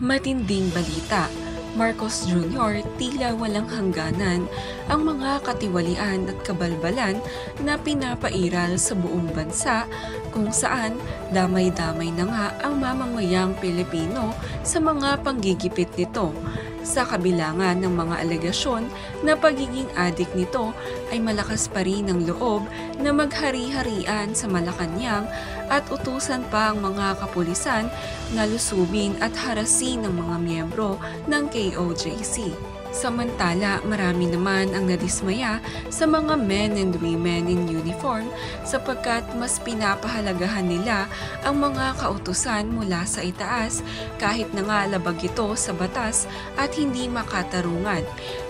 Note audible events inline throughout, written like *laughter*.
Matinding balita, Marcos Jr. tila walang hangganan ang mga katiwalian at kabalbalan na pinapairal sa buong bansa kung saan damay-damay na nga ang mamamayang Pilipino sa mga panggigipit nito sa kabila nga ng mga alegasyon na pagiging adik nito ay malakas pa rin ang loob na maghari-harian sa Malacanang at utusan pa ang mga kapulisan na lusubin at harasin ng mga miyembro ng KOJC. Samantala, marami naman ang nadismaya sa mga men and women in uniform sapagkat mas pinapahalagahan nila ang mga kautusan mula sa itaas kahit na nga labag ito sa batas at hindi makatarungan.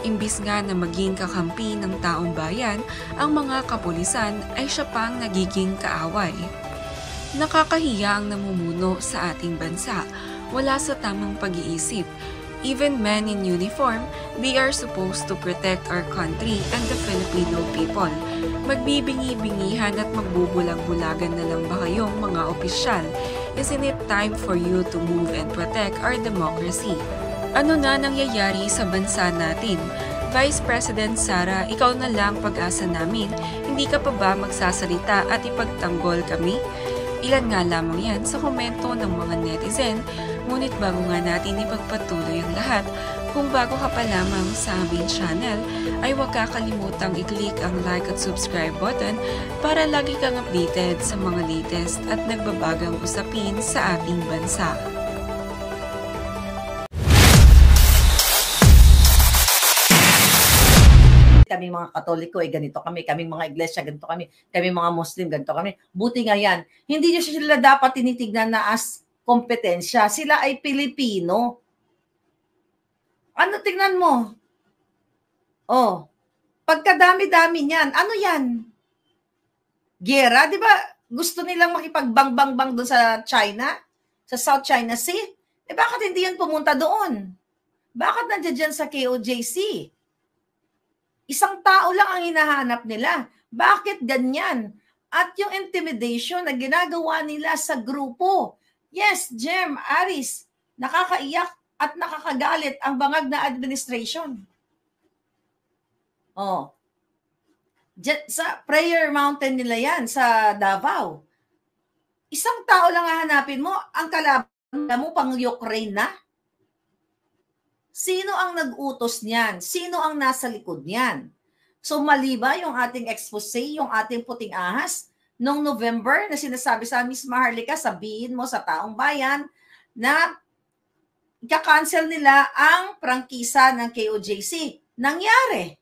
Imbis nga na maging kakampi ng taong bayan, ang mga kapulisan ay siya pang nagiging kaaway. Nakakahiya ang namumuno sa ating bansa. Wala sa tamang pag-iisip even men in uniform, they are supposed to protect our country and the Filipino people. Magbibingi-bingihan at magbubulag-bulagan na lang ba kayong mga opisyal? Isn't it time for you to move and protect our democracy? Ano na nangyayari sa bansa natin? Vice President Sara, ikaw na lang pag-asa namin. Hindi ka pa ba magsasalita at ipagtanggol kami? Ilan nga lamang yan sa komento ng mga netizen Ngunit bago nga natin ipagpatuloy ang lahat, kung bago ka pa lamang sa aming channel, ay huwag kakalimutang i-click ang like at subscribe button para lagi kang updated sa mga latest at nagbabagang usapin sa ating bansa. kaming mga Katoliko, eh, ganito kami. Kaming mga Iglesia, ganito kami. Kaming mga Muslim, ganito kami. Buti nga yan. Hindi nyo sila dapat tinitignan na as kompetensya. Sila ay Pilipino. Ano tingnan mo? Oh, pagkadami-dami niyan, ano yan? Gera, di ba? Gusto nilang makipagbangbang-bang doon sa China? Sa South China Sea? Eh bakit hindi yan pumunta doon? Bakit nandiyan dyan sa KOJC? Isang tao lang ang hinahanap nila. Bakit ganyan? At yung intimidation na ginagawa nila sa grupo, Yes, Jem, Aris, nakakaiyak at nakakagalit ang bangag na administration. Oh. Sa Prayer Mountain nila yan, sa Davao. Isang tao lang hahanapin mo, ang kalaban mo pang Ukraine na. Sino ang nag-utos niyan? Sino ang nasa likod niyan? So mali ba yung ating expose, yung ating puting ahas? noong November na sinasabi sa Miss Maharlika, sabihin mo sa taong bayan na ika-cancel nila ang prangkisa ng KOJC. Nangyari.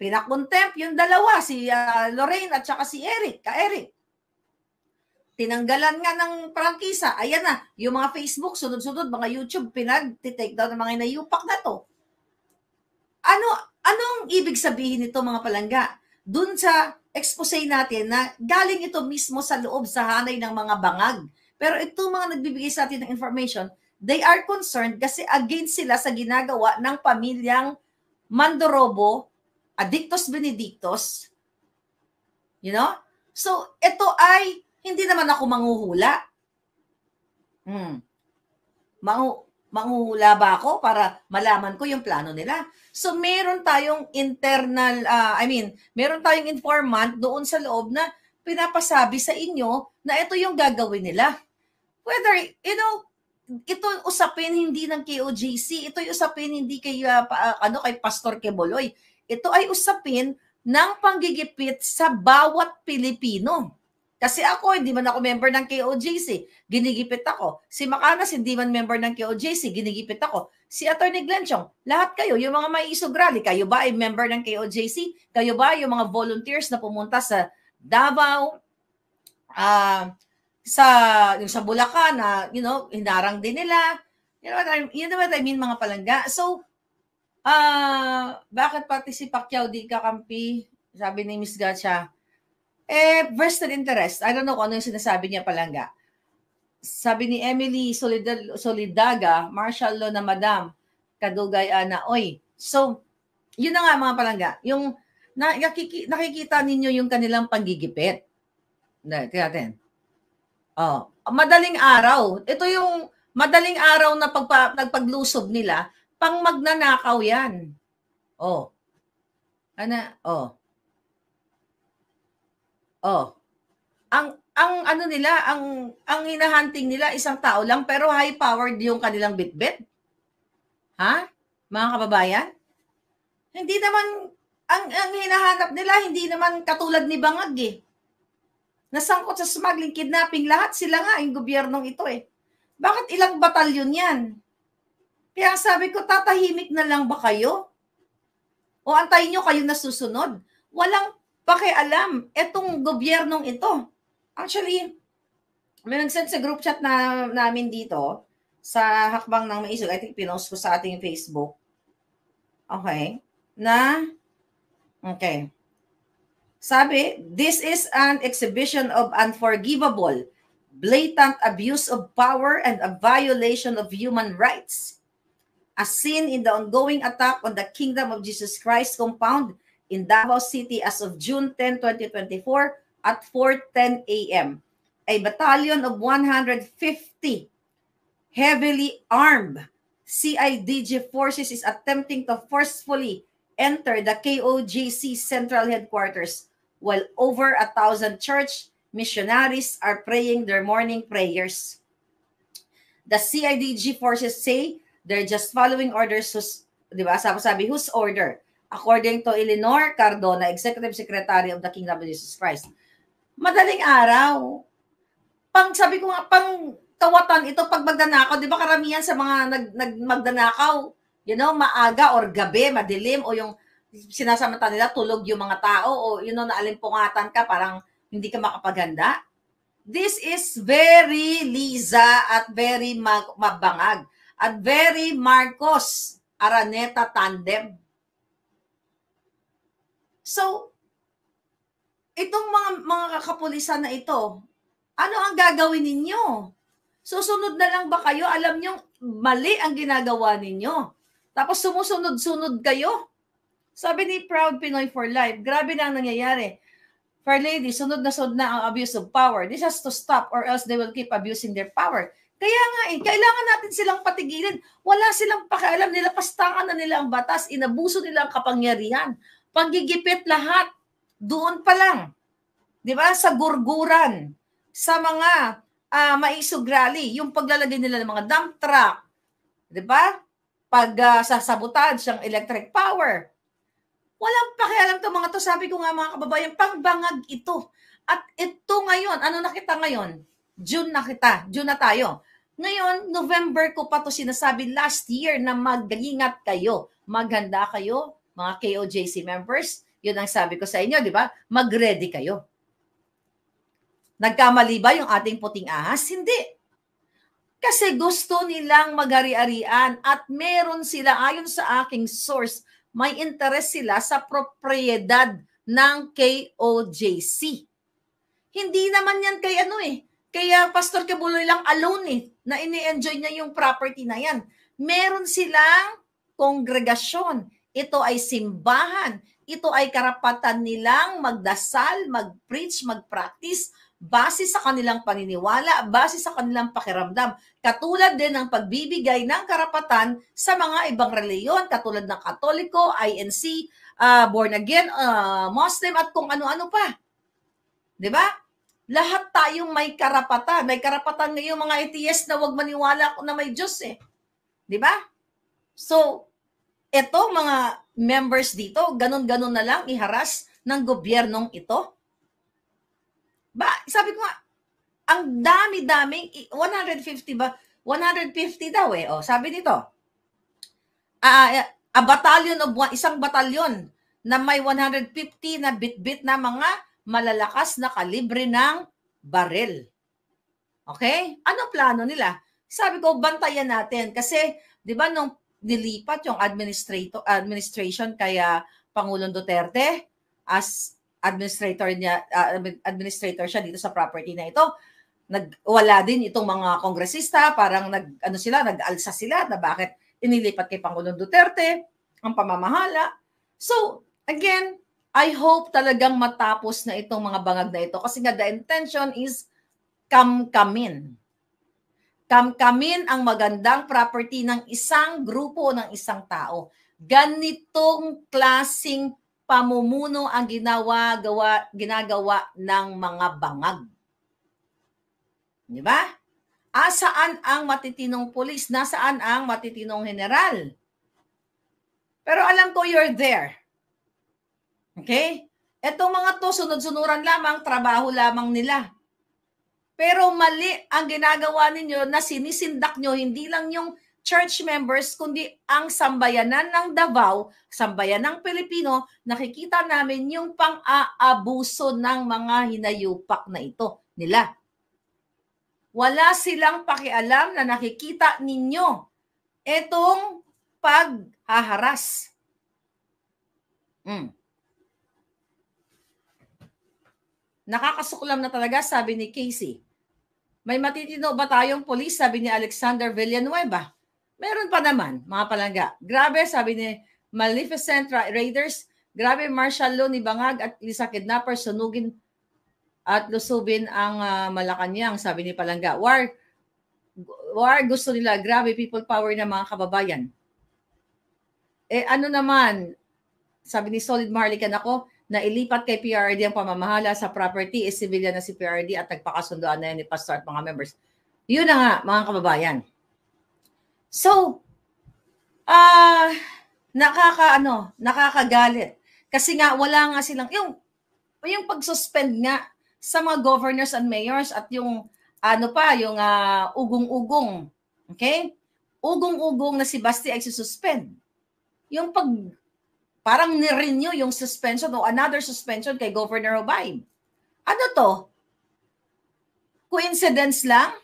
Pinakontempt yung dalawa, si uh, Lorraine at saka si Eric, ka Eric. Tinanggalan nga ng prangkisa. Ayan na, yung mga Facebook, sunod-sunod, mga YouTube, pinag-take down ng mga inayupak na to. Ano, anong ibig sabihin nito mga palangga? dun sa expose natin na galing ito mismo sa loob, sa hanay ng mga bangag. Pero itong mga nagbibigay sa atin ng information, they are concerned kasi against sila sa ginagawa ng pamilyang Mandorobo, Adictos Benedictos. You know? So, ito ay, hindi naman ako manghuhula. Hmm. Mau Manguhula ba ako para malaman ko yung plano nila? So meron tayong internal, uh, I mean, meron tayong informant doon sa loob na pinapasabi sa inyo na ito yung gagawin nila. Whether, you know, ito usapin hindi ng KOJC, ito yung usapin hindi kay, uh, ano, kay Pastor Keboloy. Ito ay usapin ng panggigipit sa bawat Pilipino. Kasi ako, hindi man ako member ng KOJC, ginigipit ako. Si Macanas, hindi man member ng KOJC, ginigipit ako. Si Attorney Glenchong, lahat kayo, yung mga may isugrali, kayo ba ay member ng KOJC? Kayo ba yung mga volunteers na pumunta sa Davao, uh, sa, yung sa Bulacan, na, you know, hinarang din nila. You know what I, you know what I mean, mga palangga? So, ah, uh, bakit pati si Pacquiao di kakampi? Sabi ni Miss Gacha, eh, vested interest. I don't know kung ano yung sinasabi niya palangga. Sabi ni Emily Solidal- Solidaga, martial law na madam, kadugay ana, ah, oy. So, yun na nga mga palangga. Yung na, nakiki, nakikita ninyo yung kanilang panggigipit. Tingnan natin. Oh, madaling araw. Ito yung madaling araw na pagpa, nagpaglusob nila, pang magnanakaw yan. Oh. Ana, oh. Oh. Ang ang ano nila, ang ang hinahunting nila isang tao lang pero high powered yung kanilang bitbit. Ha? Mga kababayan? Hindi naman ang ang hinahanap nila hindi naman katulad ni Bangag eh. Nasangkot sa smuggling, kidnapping, lahat sila nga yung gobyernong ito eh. Bakit ilang batalyon 'yan? Kaya sabi ko, tatahimik na lang ba kayo? O antayin niyo kayo na susunod? Walang pakialam itong gobyernong ito. Actually, may nag-send sa group chat na namin dito sa hakbang ng maisog. I think pinost ko sa ating Facebook. Okay. Na, okay. Sabi, this is an exhibition of unforgivable, blatant abuse of power and a violation of human rights. A seen in the ongoing attack on the kingdom of Jesus Christ compound in Davao City as of June 10, 2024 at 4.10 a.m. A battalion of 150 heavily armed CIDG forces is attempting to forcefully enter the KOJC central headquarters while over a thousand church missionaries are praying their morning prayers. The CIDG forces say they're just following orders, who's, di ba, sabi, whose order? according to Eleanor Cardona, Executive Secretary of the Kingdom of Jesus Christ. Madaling araw, pang sabi ko nga, pang tawatan ito pag magdanakaw, di ba karamihan sa mga nag, nag magnanakaw, you know, maaga or gabi, madilim, o yung sinasamata nila, tulog yung mga tao, o you know, naalimpungatan ka, parang hindi ka makapaganda. This is very Liza at very mag- mabangag at very Marcos Araneta tandem. So, itong mga, mga kakapulisan na ito, ano ang gagawin ninyo? Susunod na lang ba kayo? Alam nyo, mali ang ginagawa ninyo. Tapos sumusunod-sunod kayo. Sabi ni Proud Pinoy for Life, grabe na ang nangyayari. For lady, sunod na sunod na ang abuse of power. This has to stop or else they will keep abusing their power. Kaya nga eh, kailangan natin silang patigilin. Wala silang pakialam, nilapastangan na nila ang batas, inabuso nila ang kapangyarihan. Panggigipit lahat. Doon pa lang. Di ba? Sa gurguran. Sa mga uh, ah, maisugrali. Yung paglalagay nila ng mga dump truck. Di ba? Pag uh, ah, sasabotage ng electric power. Walang pakialam to mga to. Sabi ko nga mga kababayan, pangbangag ito. At ito ngayon, ano nakita ngayon? June nakita, June na tayo. Ngayon, November ko pa to sinasabi last year na magalingat kayo. Maghanda kayo mga KOJC members, yun ang sabi ko sa inyo, di ba? Mag-ready kayo. Nagkamali ba yung ating puting ahas? Hindi. Kasi gusto nilang maghari-arian at meron sila, ayon sa aking source, may interest sila sa propriedad ng KOJC. Hindi naman yan kay ano eh, kaya ah, Pastor Cabuloy lang alone eh, na ini-enjoy niya yung property na yan. Meron silang kongregasyon ito ay simbahan. Ito ay karapatan nilang magdasal, mag-preach, mag-practice base sa kanilang paniniwala, base sa kanilang pakiramdam. Katulad din ng pagbibigay ng karapatan sa mga ibang reliyon, katulad ng Katoliko, INC, uh, ah, Born Again, uh, Muslim, at kung ano-ano pa. Di ba? Lahat tayong may karapatan. May karapatan ngayong mga ETS na wag maniwala na may Diyos eh. Di ba? So, eto mga members dito, ganun-ganun na lang iharas ng gobyernong ito? Ba, sabi ko nga, ang dami-daming, 150 ba? 150 daw eh. Oh, sabi dito, uh, a battalion of one, isang batalyon na may 150 na bitbit -bit na mga malalakas na kalibre ng baril. Okay? Ano plano nila? Sabi ko, bantayan natin. Kasi, di ba, nung nilipat yung administrator administration kaya ah, Pangulong Duterte as administrator niya uh, administrator siya dito sa property na ito nagwala din itong mga kongresista parang nag ano sila nag-alsa sila na bakit inilipat kay Pangulong Duterte ang pamamahala so again I hope talagang matapos na itong mga bangag na ito kasi nga the intention is come come in Kamkamin ang magandang property ng isang grupo ng isang tao. Ganitong klasing pamumuno ang ginawa, gawa, ginagawa ng mga bangag. Di ba? Asaan ang matitinong pulis? Nasaan ang matitinong general? Pero alam ko you're there. Okay? Etong mga to, sunod-sunuran lamang, trabaho lamang nila. Pero mali ang ginagawa ninyo na sinisindak nyo hindi lang yung church members kundi ang sambayanan ng Davao, sambayanan ng Pilipino, nakikita namin yung pang-aabuso ng mga hinayupak na ito nila. Wala silang pakialam na nakikita ninyo itong paghaharas. Mm. Nakakasuklam na talaga, sabi ni Casey. May matitino ba tayong polis, sabi ni Alexander Villanueva. Meron pa naman, mga palangga. Grabe, sabi ni Maleficent Raiders. Grabe, martial law ni Bangag at Lisa Kidnapper, sunugin at lusubin ang uh, Malacanang, sabi ni Palangga. War, war gusto nila, grabe people power ng mga kababayan. Eh ano naman, sabi ni Solid Marlican ako, na ilipat kay PRD ang pamamahala sa property is civilian na si PRD at nagpakasundoan na yan ni Pastor at mga members. Yun na nga, mga kababayan. So, ah, uh, nakaka, ano, nakakagalit. Kasi nga, wala nga silang, yung, yung pag-suspend nga sa mga governors and mayors at yung, ano pa, yung uh, ugong-ugong, okay? Ugong-ugong na si Basti ay suspend. Yung pag parang nirenew yung suspension o another suspension kay Governor Robine. Ano to? Coincidence lang?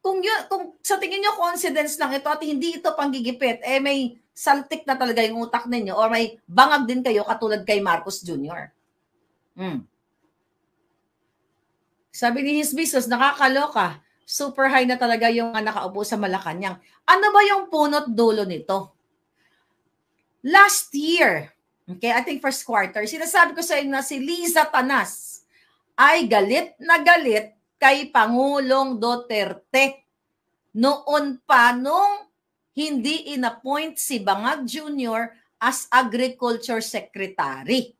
Kung, yun, kung sa tingin nyo coincidence lang ito at hindi ito panggigipit, eh may saltik na talaga yung utak ninyo or may bangag din kayo katulad kay Marcos Jr. Mm. Sabi ni His Business, nakakaloka. Super high na talaga yung nakaupo sa Malacanang. Ano ba yung punot dulo nito? Last year, okay, I think first quarter, sinasabi ko sa inyo na si Liza Tanas ay galit na galit kay Pangulong Duterte. Noon pa nung hindi inappoint si Bangag Jr. as Agriculture Secretary.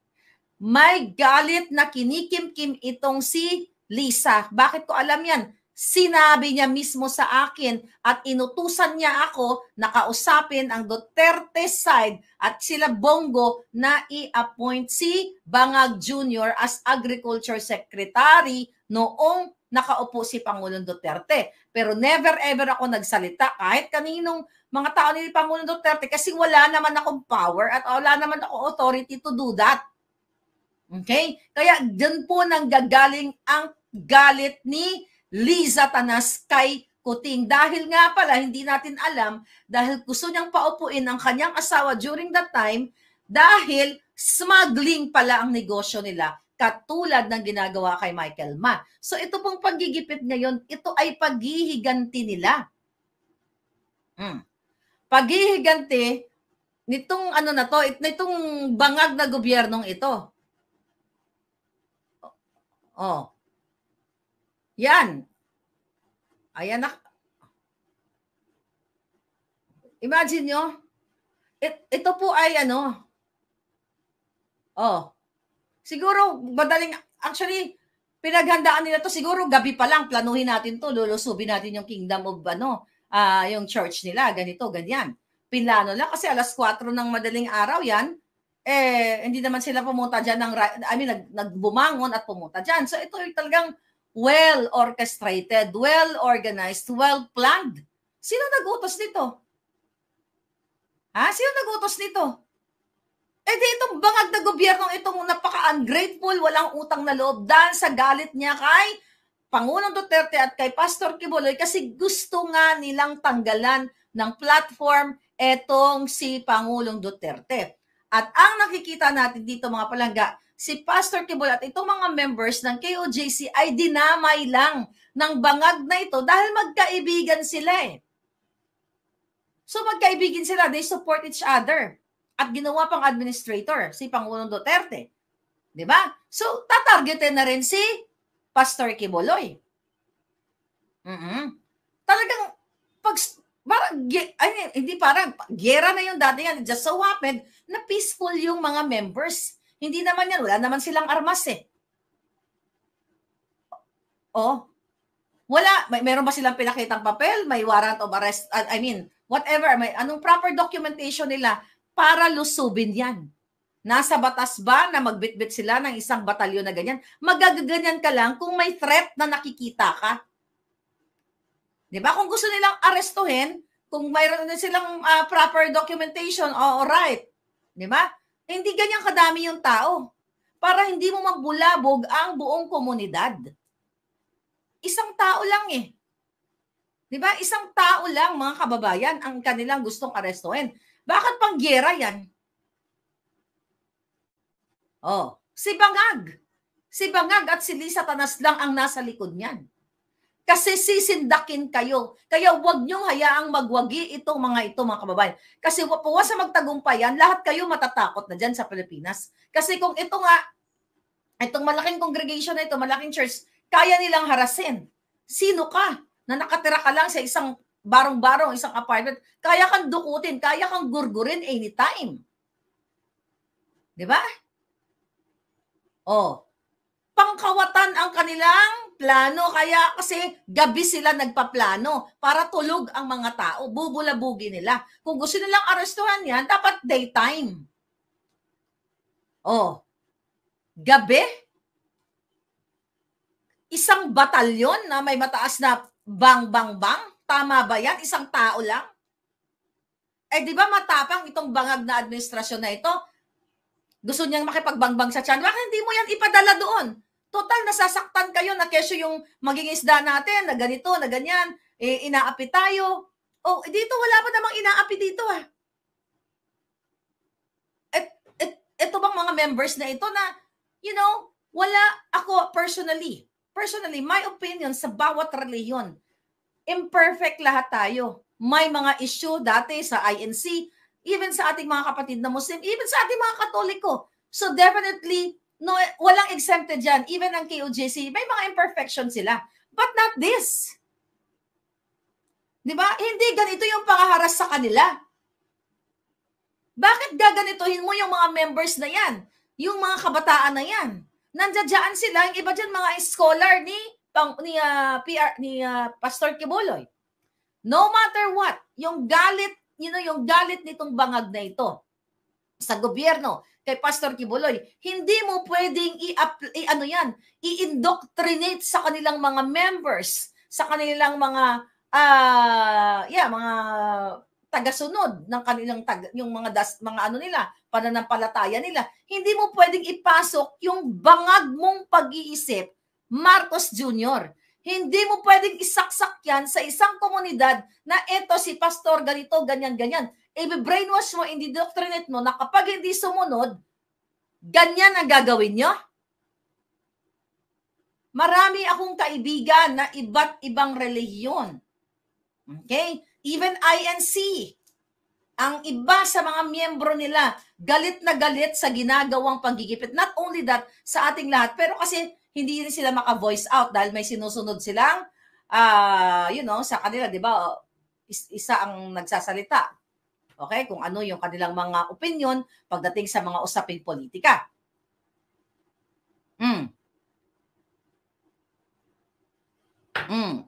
May galit na kinikim-kim itong si Lisa. Bakit ko alam yan? sinabi niya mismo sa akin at inutusan niya ako na kausapin ang Duterte side at sila Bongo na i-appoint si Bangag Jr. as Agriculture Secretary noong nakaupo si Pangulong Duterte. Pero never ever ako nagsalita kahit kaninong mga tao ni Pangulong Duterte kasi wala naman akong power at wala naman akong authority to do that. Okay? Kaya dyan po nang gagaling ang galit ni Liza Tanas kay Kuting. Dahil nga pala, hindi natin alam, dahil gusto niyang paupuin ang kanyang asawa during that time, dahil smuggling pala ang negosyo nila katulad ng ginagawa kay Michael Ma. So ito pong paggigipit ngayon, ito ay paghihiganti nila. Mm. Paghihiganti nitong ano na to, nitong bangag na gobyernong ito. Oh. Yan. Ayan na. Imagine nyo. It, ito po ay ano. Oh. Siguro, madaling, actually, pinaghandaan nila to siguro gabi pa lang planuhin natin to lulusubin natin yung kingdom of ano uh, yung church nila ganito ganyan pinlano lang kasi alas 4 ng madaling araw yan eh hindi naman sila pumunta diyan ng I mean nag, nagbumangon at pumunta diyan so ito yung talagang well orchestrated, well organized, well planned. Sino nagutos nito? Ha? Sino nagutos nito? Eh di itong bangag na gobyernong itong napaka-ungrateful, walang utang na loob dahil sa galit niya kay Pangulong Duterte at kay Pastor Kibuloy kasi gusto nga nilang tanggalan ng platform itong si Pangulong Duterte. At ang nakikita natin dito mga palangga, si Pastor Kibol at itong mga members ng KOJC ay dinamay lang ng bangag na ito dahil magkaibigan sila eh. So magkaibigan sila, they support each other. At ginawa pang administrator, si Pangulong Duterte. ba? Diba? So tatargetin na rin si Pastor Kiboloy. Mm-hmm. Talagang pag parang, ay, hindi parang, gera na yung dati yan. just so happened na peaceful yung mga members hindi naman yan, wala naman silang armas eh. Oh. Wala, may meron ba silang pinakitang papel? May warrant of arrest? Ah, I mean, whatever. May, anong proper documentation nila para lusubin yan? Nasa batas ba na magbitbit sila ng isang batalyon na ganyan? Magaganyan ka lang kung may threat na nakikita ka. Di ba? Kung gusto nilang arestuhin, kung mayroon na silang uh, proper documentation, oh, all right. Di ba? hindi ganyan kadami yung tao para hindi mo magbulabog ang buong komunidad. Isang tao lang eh. 'Di ba? Isang tao lang mga kababayan ang kanilang gustong arestuhin. Bakit panggera 'yan? Oh, si Bangag. Si Bangag at si Lisa Tanas lang ang nasa likod niyan. Kasi sisindakin kayo. Kaya huwag niyong hayaang magwagi itong mga ito mga kababayan. Kasi puwa sa magtagumpayan, lahat kayo matatakot na dyan sa Pilipinas. Kasi kung ito nga, itong malaking congregation na ito, malaking church, kaya nilang harasin. Sino ka na nakatira ka lang sa isang barong-barong, isang apartment, kaya kang dukutin, kaya kang gurgurin anytime. Di ba? Oh, pangkawatan ang kanilang plano. Kaya kasi gabi sila nagpaplano para tulog ang mga tao. Bubulabugi nila. Kung gusto nilang arestuhan yan, dapat daytime. Oh, gabi? Isang batalyon na may mataas na bang bang bang? Tama ba yan? Isang tao lang? Eh di ba matapang itong bangag na administrasyon na ito? Gusto niyang makipagbangbang sa tiyan. Bakit hindi mo yan ipadala doon? total nasasaktan kayo na keso yung magiging isda natin, na ganito, na ganyan, eh, inaapi tayo. Oh, eh, dito wala pa namang inaapi dito ah. Et, et, eto bang mga members na ito na, you know, wala ako personally, personally, my opinion sa bawat reliyon, imperfect lahat tayo. May mga issue dati sa INC, even sa ating mga kapatid na Muslim, even sa ating mga Katoliko. So definitely, no, eh, walang exempted yan. Even ang KOJC, may mga imperfection sila. But not this. Di ba? Hindi ganito yung pangaharas sa kanila. Bakit gaganituhin mo yung mga members na yan? Yung mga kabataan na yan? Nandiyan sila, yung iba dyan mga scholar ni pang, ni uh, ah, PR ni uh, Pastor Kibuloy. No matter what, yung galit, you know, yung galit nitong bangag na ito sa gobyerno, kay Pastor Kibuloy, hindi mo pwedeng i-, ano yan, i-indoctrinate sa kanilang mga members, sa kanilang mga uh, yeah, mga tagasunod ng kanilang tag, yung mga das, mga ano nila, pananampalataya nila. Hindi mo pwedeng ipasok yung bangag mong pag-iisip Marcos Jr. Hindi mo pwedeng isaksak yan sa isang komunidad na eto si pastor ganito, ganyan, ganyan i-brainwash mo, indoctrinate mo na kapag hindi sumunod, ganyan ang gagawin nyo? Marami akong kaibigan na iba't ibang relihiyon. Okay? Even INC. Ang iba sa mga miyembro nila, galit na galit sa ginagawang panggigipit. Not only that, sa ating lahat, pero kasi hindi rin sila maka-voice out dahil may sinusunod silang, uh, you know, sa kanila, di ba, isa ang nagsasalita okay, kung ano yung kanilang mga opinion pagdating sa mga usaping politika. Mm. Mm.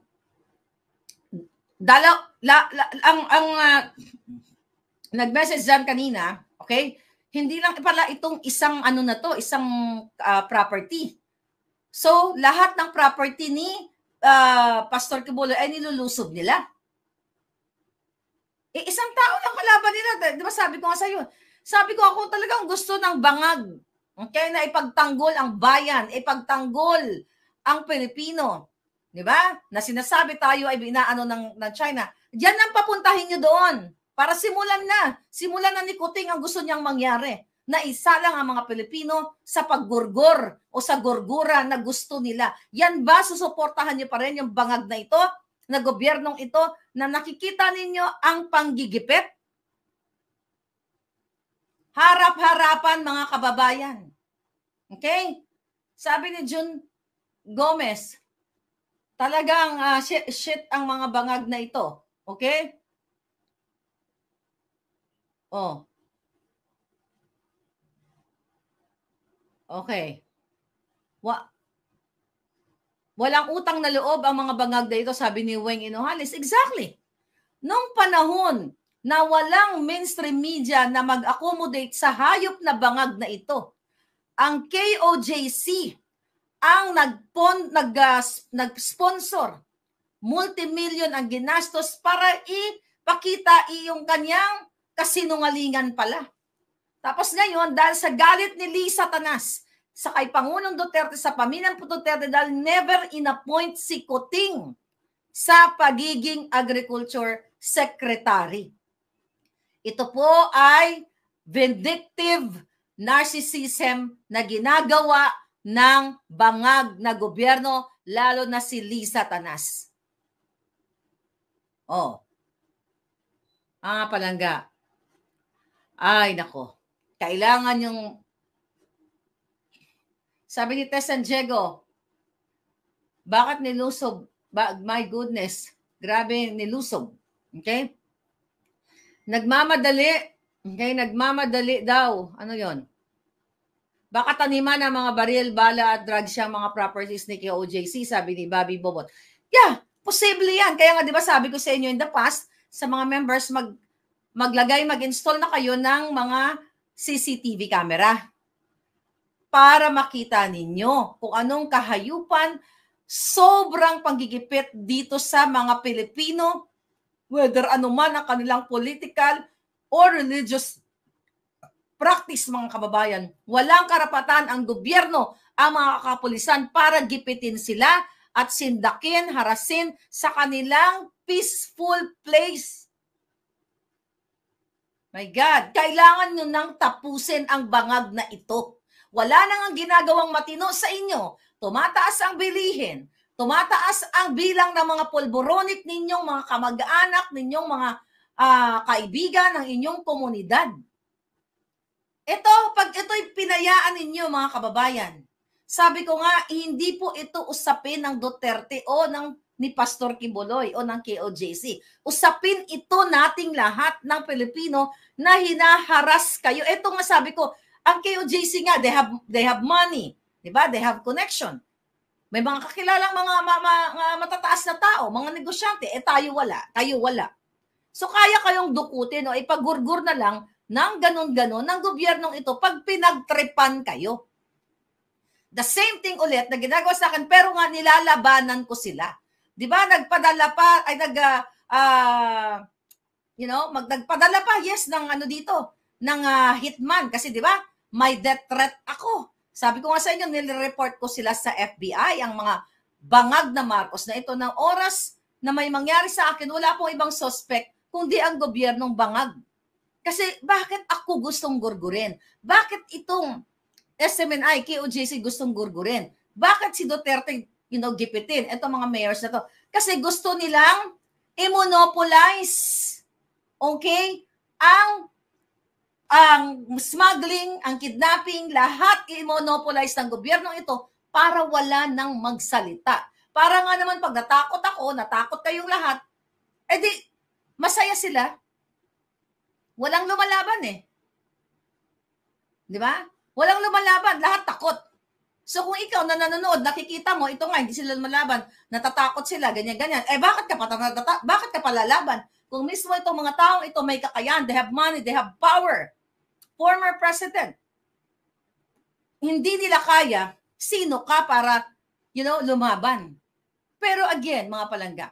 Dala, la, la, ang, ang uh, nag-message dyan kanina, okay, hindi lang pala itong isang ano na to, isang uh, property. So, lahat ng property ni uh, Pastor Kibulo ay nilulusob nila. Eh, isang tao lang kalaban nila. Di ba sabi ko nga sa'yo, sabi ko ako talagang gusto ng bangag. Okay, na ipagtanggol ang bayan, ipagtanggol ang Pilipino. Di ba? Na sinasabi tayo ay binaano ng, ng China. Diyan ang papuntahin nyo doon. Para simulan na. Simulan na ni Kuting ang gusto niyang mangyari. Na isa lang ang mga Pilipino sa paggurgur o sa gurgura na gusto nila. Yan ba susuportahan niyo pa rin yung bangag na ito? na gobyernong ito na nakikita ninyo ang panggigipit? Harap-harapan mga kababayan. Okay? Sabi ni June Gomez, talagang uh, ah, shit, shit ang mga bangag na ito. Okay? Oh. Okay. Wa Walang utang na loob ang mga bangag na ito, sabi ni Weng Inohalis. Exactly. Nung panahon na walang mainstream media na mag-accommodate sa hayop na bangag na ito, ang KOJC ang nagpon, nag, uh, nag-sponsor. Multimillion ang ginastos para ipakita iyong kanyang kasinungalingan pala. Tapos ngayon, dahil sa galit ni Lisa Tanas, sa kay Pangulong Duterte sa paminang Duterte dahil never inappoint si Kuting sa pagiging agriculture secretary. Ito po ay vindictive narcissism na ginagawa ng bangag na gobyerno lalo na si Lisa Tanas. Oh. Ah, palangga. Ay, nako. Kailangan yung sabi ni Tess San Diego, bakit nilusog? my goodness, grabe nilusog. Okay? Nagmamadali. Okay, nagmamadali daw. Ano yon? Baka taniman ng mga baril, bala at drugs siyang mga properties ni KOJC, sabi ni Bobby Bobot. Yeah, posible yan. Kaya nga, di ba sabi ko sa inyo in the past, sa mga members, mag, maglagay, mag-install na kayo ng mga CCTV camera para makita ninyo kung anong kahayupan sobrang panggigipit dito sa mga Pilipino whether ano man ang kanilang political or religious practice mga kababayan. Walang karapatan ang gobyerno, ang mga kapulisan para gipitin sila at sindakin, harasin sa kanilang peaceful place. My God, kailangan nyo nang tapusin ang bangag na ito. Wala nang ang ginagawang matino sa inyo. Tumataas ang bilihin. Tumataas ang bilang ng mga polboronic ninyong mga kamag-anak, ninyong mga uh, kaibigan, ng inyong komunidad. Ito, pag ito'y pinayaan ninyo mga kababayan, sabi ko nga, hindi po ito usapin ng Duterte o ng ni Pastor Kibuloy o ng KOJC. Usapin ito nating lahat ng Pilipino na hinaharas kayo. Ito nga sabi ko, ang KOJC nga, they have, they have money. Di ba? They have connection. May mga kakilalang mga, mga, mga matataas na tao, mga negosyante. Eh tayo wala. Tayo wala. So kaya kayong dukutin o ipagurgur na lang ng ganun-ganun ng gobyernong ito pag pinagtripan kayo. The same thing ulit na ginagawa sa akin pero nga nilalabanan ko sila. 'Di ba? Nagpadala pa ay nag uh, you know, magdagpadala pa yes ng ano dito ng uh, hitman kasi 'di ba? may death threat ako. Sabi ko nga sa inyo, nilireport ko sila sa FBI, ang mga bangag na Marcos na ito ng oras na may mangyari sa akin, wala pong ibang suspect kundi ang gobyernong bangag. Kasi bakit ako gustong gurgurin? Bakit itong SMNI, KOJC gustong gurgurin? Bakit si Duterte you know, gipitin? Ito mga mayors na to. Kasi gusto nilang i-monopolize, okay, ang ang smuggling, ang kidnapping, lahat i-monopolize ng gobyerno ito para wala nang magsalita. Para nga naman pag natakot ako, natakot kayong lahat, edi masaya sila. Walang lumalaban eh. Di ba? Walang lumalaban, lahat takot. So kung ikaw na nanonood, nakikita mo, ito nga, hindi sila lumalaban, natatakot sila, ganyan-ganyan. Eh bakit ka pa, bakit ka pa lalaban? Kung mismo itong mga taong ito may kakayahan, they have money, they have power, former president. Hindi nila kaya sino ka para, you know, lumaban. Pero again, mga palangga,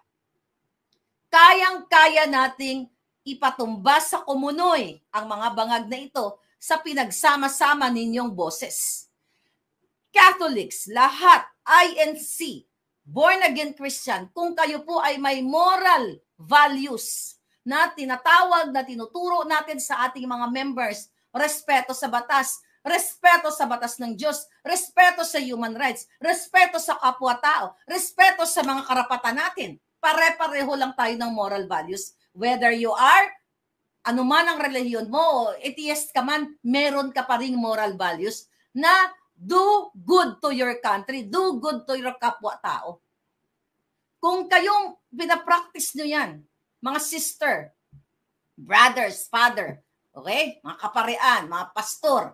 kayang-kaya nating ipatumba sa kumunoy ang mga bangag na ito sa pinagsama-sama ninyong boses. Catholics, lahat, INC, born again Christian, kung kayo po ay may moral values na tinatawag na tinuturo natin sa ating mga members respeto sa batas, respeto sa batas ng Diyos, respeto sa human rights, respeto sa kapwa-tao, respeto sa mga karapatan natin. Pare-pareho lang tayo ng moral values. Whether you are, anuman ang relihiyon mo, atheist ka man, meron ka pa rin moral values na do good to your country, do good to your kapwa-tao. Kung kayong pinapractice nyo yan, mga sister, brothers, father, Okay? Mga kaparean, mga pastor.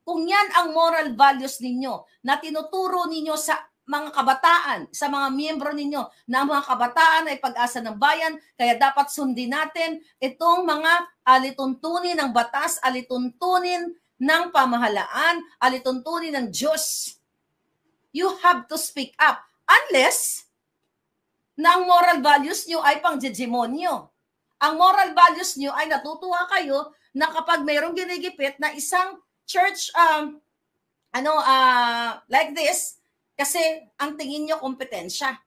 Kung yan ang moral values ninyo na tinuturo ninyo sa mga kabataan, sa mga miyembro ninyo, na ang mga kabataan ay pag-asa ng bayan, kaya dapat sundin natin itong mga alituntunin ng batas, alituntunin ng pamahalaan, alituntunin ng Diyos. You have to speak up unless na ang moral values nyo ay pang-degemonyo. Ang moral values nyo ay natutuwa kayo na kapag mayroong ginigipit na isang church um, ano uh, like this kasi ang tingin niyo kompetensya.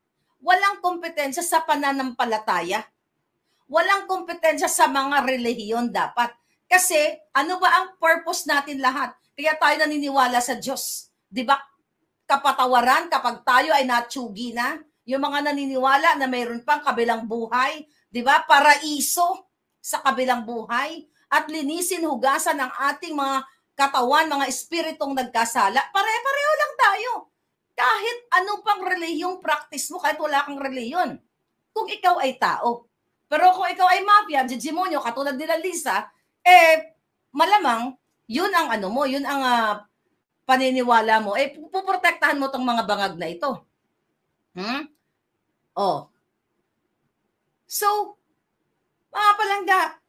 Walang kompetensya sa pananampalataya. Walang kompetensya sa mga relihiyon dapat. Kasi ano ba ang purpose natin lahat? Kaya tayo naniniwala sa Diyos. 'Di ba? Kapatawaran kapag tayo ay natsugi na, yung mga naniniwala na mayroon pang kabilang buhay, 'di ba? Paraiso sa kabilang buhay at linisin hugasan ang ating mga katawan, mga espiritong nagkasala. Pare-pareho lang tayo. Kahit ano pang reliyong practice mo, kahit wala kang reliyon. Kung ikaw ay tao. Pero kung ikaw ay mafia, demonyo, katulad nila Lisa, eh, malamang, yun ang ano mo, yun ang uh, paniniwala mo. Eh, puprotektahan mo tong mga bangag na ito. Hmm? Oh. So, mga palangga,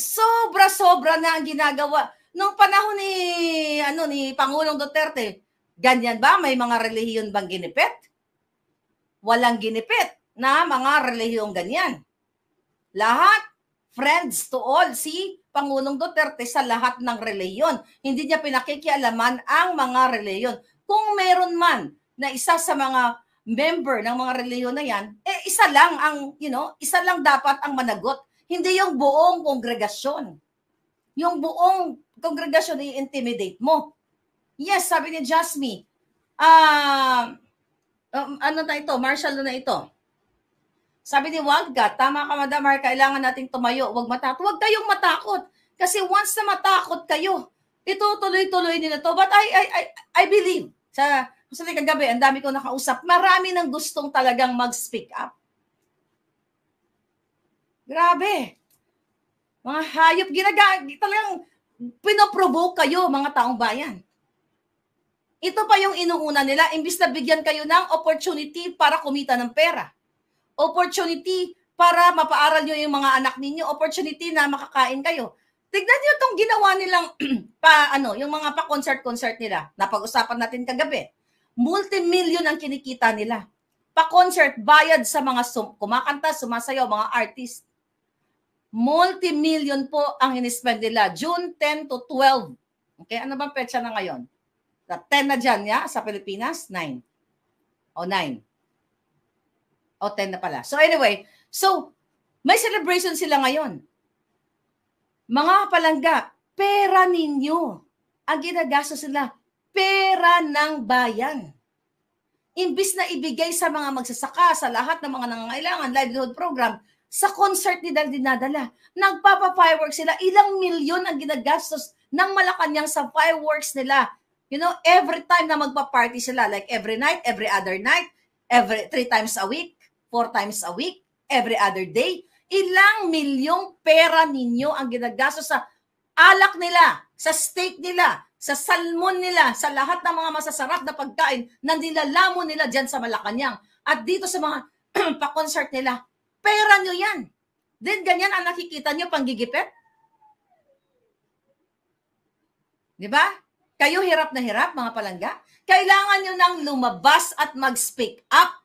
sobra-sobra na ang ginagawa. Nung panahon ni, ano, ni Pangulong Duterte, ganyan ba? May mga relihiyon bang ginipit? Walang ginipit na mga relihiyong ganyan. Lahat, friends to all, si Pangulong Duterte sa lahat ng reliyon. Hindi niya pinakikialaman ang mga reliyon. Kung meron man na isa sa mga member ng mga reliyon na yan, eh isa lang ang, you know, isa lang dapat ang managot hindi yung buong kongregasyon. Yung buong kongregasyon i-intimidate mo. Yes, sabi ni Jasmine, ah, uh, um, ano na ito, martial na ito. Sabi ni Wagga, tama ka Madam kailangan nating tumayo, huwag matakot. Huwag kayong matakot. Kasi once na matakot kayo, itutuloy-tuloy nila to. But I, I, I, I believe, sa, sa kagabi, ang dami ko nakausap, marami nang gustong talagang mag-speak up. Grabe. Mga hayop, ginaga, talagang pinoprovoke kayo, mga taong bayan. Ito pa yung inuuna nila, imbis na bigyan kayo ng opportunity para kumita ng pera. Opportunity para mapaaral nyo yung mga anak ninyo, opportunity na makakain kayo. Tignan nyo itong ginawa nilang *clears throat* pa, ano, yung mga pa-concert-concert nila. Napag-usapan natin kagabi. Multimillion ang kinikita nila. Pa-concert, bayad sa mga sum- kumakanta, sumasayaw, mga artist. Multi-million po ang inispend nila. June 10 to 12. Okay, ano bang petsa na ngayon? Na 10 na dyan ya, sa Pilipinas, 9. O 9. O 10 na pala. So anyway, so may celebration sila ngayon. Mga palangga, pera ninyo. Ang ginagastos sila, pera ng bayan. Imbis na ibigay sa mga magsasaka, sa lahat ng mga nangangailangan, livelihood program, sa concert ni Dal dinadala. Nagpapa-fireworks sila. Ilang milyon ang ginagastos ng Malacanang sa fireworks nila. You know, every time na magpa-party sila, like every night, every other night, every three times a week, four times a week, every other day, ilang milyong pera ninyo ang ginagastos sa alak nila, sa steak nila, sa salmon nila, sa lahat ng mga masasarap na pagkain na nilalamon nila dyan sa Malacanang. At dito sa mga *clears throat* pa-concert nila, Pera nyo yan. Then ganyan ang nakikita nyo panggigipit? Di ba? Kayo hirap na hirap, mga palangga. Kailangan nyo nang lumabas at mag-speak up.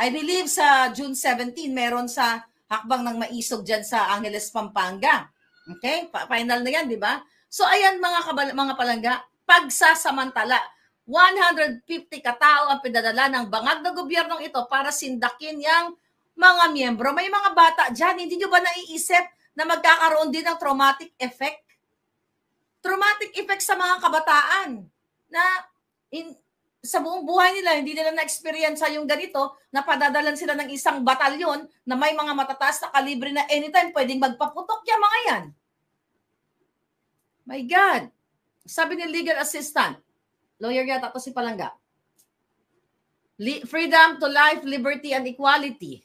I believe sa June 17, meron sa hakbang ng maisog dyan sa Angeles, Pampanga. Okay? Final na yan, di ba? So ayan mga, kabal- mga palangga, pagsasamantala. 150 katao ang pinadala ng bangag na gobyernong ito para sindakin yang mga miyembro, may mga bata dyan, hindi nyo ba naiisip na magkakaroon din ng traumatic effect? Traumatic effect sa mga kabataan na in, sa buong buhay nila, hindi nila na-experience yung ganito, na padadalan sila ng isang batalyon na may mga matataas na kalibre na anytime pwedeng magpaputok yung mga yan. My God! Sabi ni legal assistant, lawyer yata to si Palanga, Freedom to life, liberty, and equality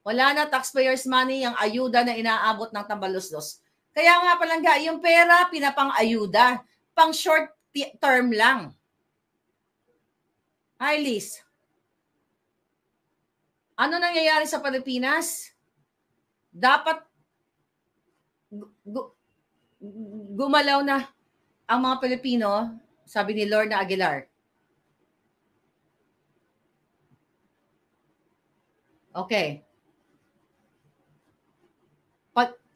wala na taxpayers money ang ayuda na inaabot ng tambalusdos. Kaya nga palangga, yung pera pinapang-ayuda, pang short term lang. Hi, Liz. Ano nangyayari sa Pilipinas? Dapat gu- gumalaw na ang mga Pilipino, sabi ni Lorna Aguilar. Okay.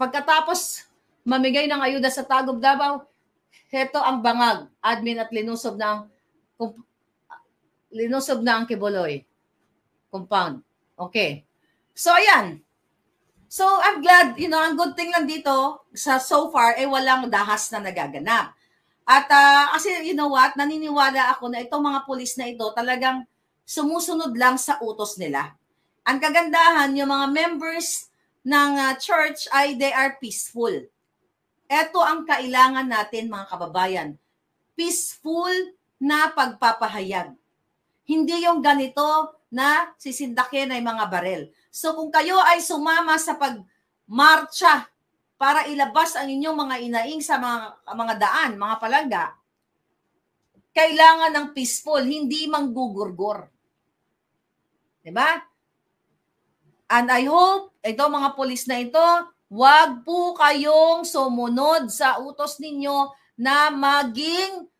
Pagkatapos mamigay ng ayuda sa Tagob Davao, heto ang bangag, admin at linusob ng linusob ng ang Kiboloy compound. Okay. So ayan. So I'm glad, you know, ang good thing lang dito sa so far ay eh, walang dahas na nagaganap. At uh, kasi you know what, naniniwala ako na itong mga pulis na ito talagang sumusunod lang sa utos nila. Ang kagandahan, yung mga members ng ah, church ay they are peaceful. Ito ang kailangan natin mga kababayan. Peaceful na pagpapahayag. Hindi yung ganito na sisindakin ay mga barel. So kung kayo ay sumama sa pagmarcha para ilabas ang inyong mga inaing sa mga, mga daan, mga palangga, kailangan ng peaceful, hindi manggugurgor. 'Di ba? And I hope, ito mga polis na ito, wag po kayong sumunod sa utos ninyo na maging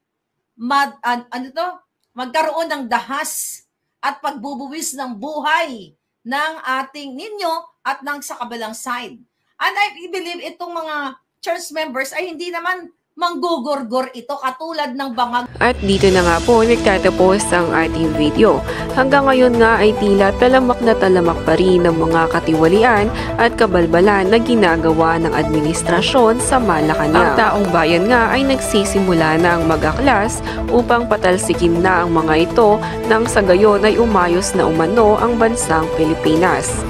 mag, an, ano to? magkaroon ng dahas at pagbubuwis ng buhay ng ating ninyo at ng sa kabilang side. And I believe itong mga church members ay hindi naman manggugorgor ito katulad ng bangag. At dito na nga po nagtatapos ang ating video. Hanggang ngayon nga ay tila talamak na talamak pa rin ng mga katiwalian at kabalbalan na ginagawa ng administrasyon sa Malacanang. Ang taong bayan nga ay nagsisimula na ang mag-aklas upang patalsikin na ang mga ito nang sa gayon ay umayos na umano ang bansang Pilipinas.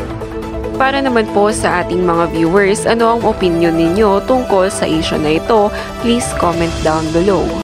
Para naman po sa ating mga viewers, ano ang opinion ninyo tungkol sa issue na ito? Please comment down below.